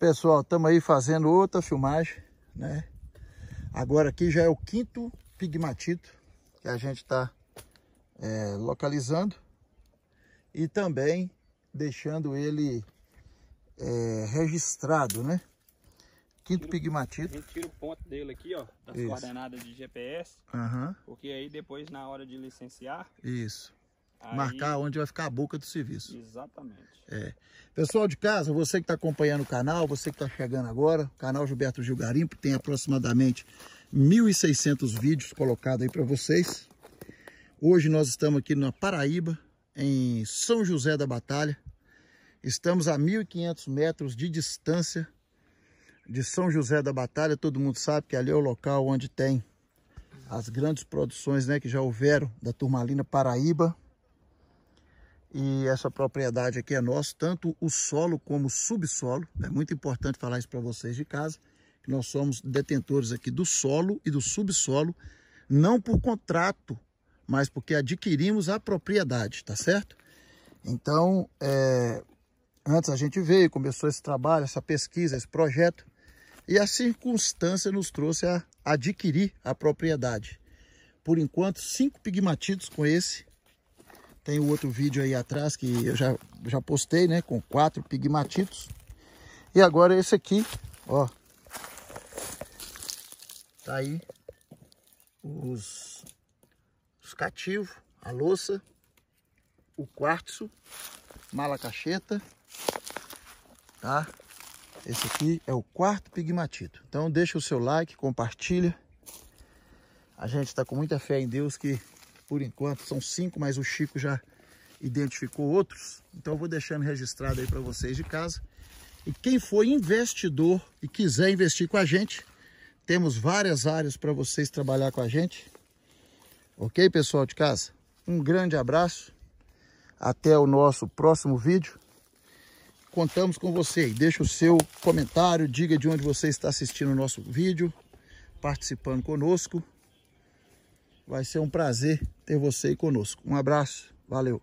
Pessoal, estamos aí fazendo outra filmagem, né? Agora aqui já é o quinto pigmatito que a gente está é, localizando e também deixando ele é, registrado, né? Quinto tiro, pigmatito. A gente tira o ponto dele aqui, ó, das Isso. coordenadas de GPS, uhum. porque aí depois na hora de licenciar, Isso. Aí... marcar onde vai ficar a boca do serviço. Exatamente. É. Pessoal de casa, você que está acompanhando o canal, você que está chegando agora, o canal Gilberto Gil Garimpo tem aproximadamente 1.600 vídeos colocados aí para vocês. Hoje nós estamos aqui na Paraíba, em São José da Batalha. Estamos a 1.500 metros de distância de São José da Batalha. Todo mundo sabe que ali é o local onde tem as grandes produções né, que já houveram da Turmalina Paraíba e essa propriedade aqui é nossa, tanto o solo como o subsolo. É muito importante falar isso para vocês de casa, que nós somos detentores aqui do solo e do subsolo, não por contrato, mas porque adquirimos a propriedade, tá certo? Então, é, antes a gente veio, começou esse trabalho, essa pesquisa, esse projeto, e a circunstância nos trouxe a adquirir a propriedade. Por enquanto, cinco pigmatitos com esse tem o outro vídeo aí atrás que eu já, já postei, né? Com quatro pigmatitos. E agora esse aqui, ó. Tá aí os, os cativos, a louça, o quartzo, mala cacheta, tá? Esse aqui é o quarto pigmatito. Então deixa o seu like, compartilha. A gente está com muita fé em Deus que por enquanto. São cinco, mas o Chico já identificou outros. Então eu vou deixando registrado aí para vocês de casa. E quem for investidor e quiser investir com a gente, temos várias áreas para vocês trabalhar com a gente. Ok, pessoal de casa? Um grande abraço. Até o nosso próximo vídeo. Contamos com você. Deixa o seu comentário, diga de onde você está assistindo o nosso vídeo, participando conosco. Vai ser um prazer ter você aí conosco. Um abraço, valeu!